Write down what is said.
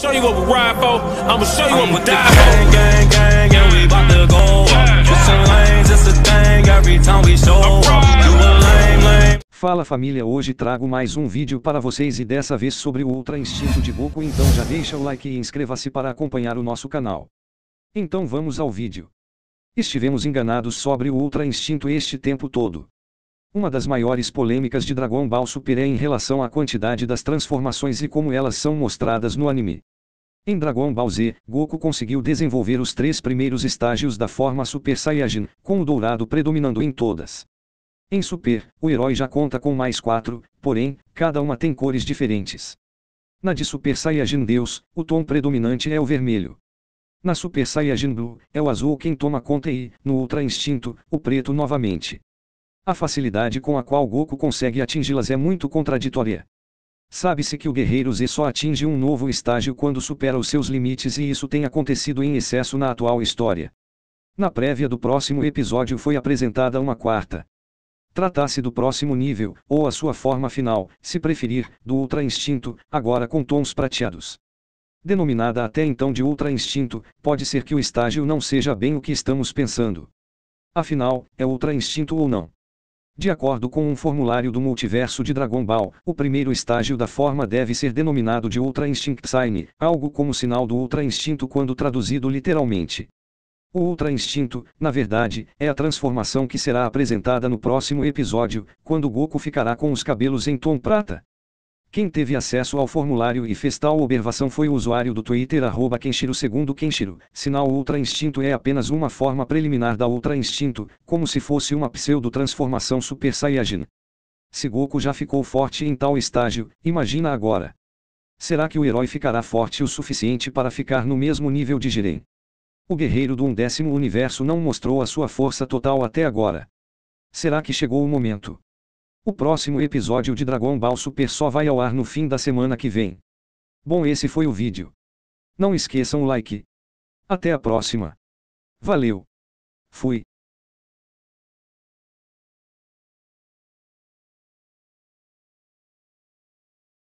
Show you what we ride for. I'ma show you what we die for. Gang, gang, gang, and we to go up. lanes, it's a thing every time we show up. Fala família, hoje trago mais um vídeo para vocês e dessa vez sobre o Ultra Instinto de Goku, então já deixa o like e inscreva-se para acompanhar o nosso canal. Então vamos ao vídeo. Estivemos enganados sobre o Ultra Instinto este tempo todo. Uma das maiores polêmicas de Dragon Ball Super é em relação à quantidade das transformações e como elas são mostradas no anime. Em Dragon Ball Z, Goku conseguiu desenvolver os três primeiros estágios da forma Super Saiyajin, com o dourado predominando em todas. Em Super, o herói já conta com mais quatro, porém, cada uma tem cores diferentes. Na de Super Saiyajin Deus, o tom predominante é o vermelho. Na Super Saiyajin Blue, é o azul quem toma conta e, no Ultra Instinto, o preto novamente. A facilidade com a qual Goku consegue atingi-las é muito contraditória. Sabe-se que o guerreiro Z só atinge um novo estágio quando supera os seus limites e isso tem acontecido em excesso na atual história. Na prévia do próximo episódio foi apresentada uma quarta. Tratasse do próximo nível, ou a sua forma final, se preferir, do Ultra Instinto, agora com tons prateados. Denominada até então de Ultra Instinto, pode ser que o estágio não seja bem o que estamos pensando. Afinal, é Ultra Instinto ou não? De acordo com um formulário do multiverso de Dragon Ball, o primeiro estágio da forma deve ser denominado de Ultra Instinct Sign, algo como sinal do Ultra Instinto quando traduzido literalmente. O Ultra Instinto, na verdade, é a transformação que será apresentada no próximo episódio, quando Goku ficará com os cabelos em tom prata. Quem teve acesso ao formulário e fez tal observação foi o usuário do Twitter arroba Kenshiro segundo Kenshiro. Sinal Ultra Instinto é apenas uma forma preliminar da Ultra Instinto, como se fosse uma pseudo-transformação Super Saiyajin. Se Goku já ficou forte em tal estágio, imagina agora. Será que o herói ficará forte o suficiente para ficar no mesmo nível de Jiren? O guerreiro do undécimo universo não mostrou a sua força total até agora. Será que chegou o momento? O próximo episódio de Dragon Ball Super só vai ao ar no fim da semana que vem. Bom, esse foi o vídeo. Não esqueçam o like. Até a próxima. Valeu. Fui.